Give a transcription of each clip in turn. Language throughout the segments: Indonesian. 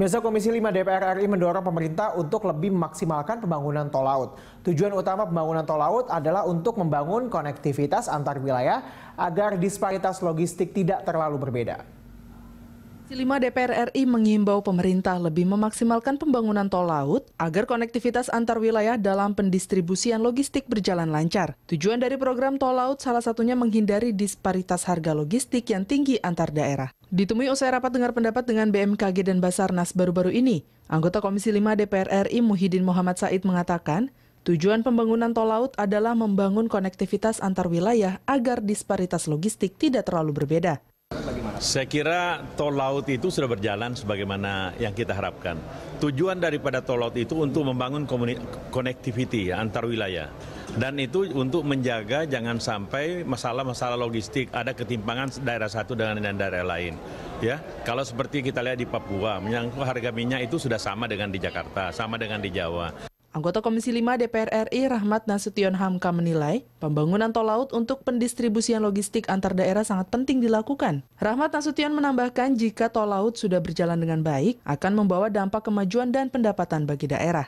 Pemirsa Komisi 5 DPR RI mendorong pemerintah untuk lebih memaksimalkan pembangunan tol laut. Tujuan utama pembangunan tol laut adalah untuk membangun konektivitas antar wilayah agar disparitas logistik tidak terlalu berbeda. Komisi 5 DPR RI mengimbau pemerintah lebih memaksimalkan pembangunan tol laut agar konektivitas antar wilayah dalam pendistribusian logistik berjalan lancar. Tujuan dari program tol laut salah satunya menghindari disparitas harga logistik yang tinggi antar daerah. Ditemui usai rapat dengar pendapat dengan BMKG dan Basarnas baru-baru ini, anggota Komisi 5 DPR RI Muhyiddin Muhammad Said mengatakan, tujuan pembangunan tol laut adalah membangun konektivitas antar wilayah agar disparitas logistik tidak terlalu berbeda. Saya kira tol laut itu sudah berjalan sebagaimana yang kita harapkan. Tujuan daripada tol laut itu untuk membangun connectivity antar wilayah. Dan itu untuk menjaga jangan sampai masalah-masalah logistik ada ketimpangan daerah satu dengan daerah lain. Ya, kalau seperti kita lihat di Papua, menyangkut harga minyak itu sudah sama dengan di Jakarta, sama dengan di Jawa. Anggota Komisi 5 DPR RI Rahmat Nasution Hamka menilai, pembangunan tol laut untuk pendistribusian logistik antar daerah sangat penting dilakukan. Rahmat Nasution menambahkan jika tol laut sudah berjalan dengan baik, akan membawa dampak kemajuan dan pendapatan bagi daerah.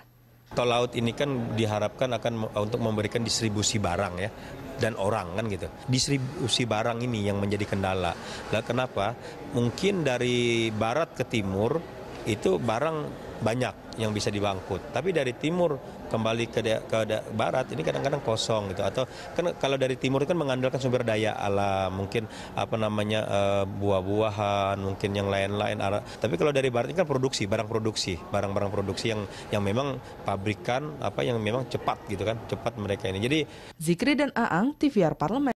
Tol laut ini kan diharapkan akan untuk memberikan distribusi barang ya dan orang kan gitu. Distribusi barang ini yang menjadi kendala. Lah kenapa? Mungkin dari barat ke timur itu barang banyak yang bisa dibangkut. Tapi dari timur kembali ke, da ke da barat ini kadang-kadang kosong gitu. Atau kan kalau dari timur kan mengandalkan sumber daya alam, mungkin apa namanya e, buah-buahan, mungkin yang lain-lain. Tapi kalau dari barat ini kan produksi, barang produksi, barang-barang produksi yang yang memang pabrikan apa yang memang cepat gitu kan, cepat mereka ini. Jadi Zikri dan Aang, TVR Parlemen.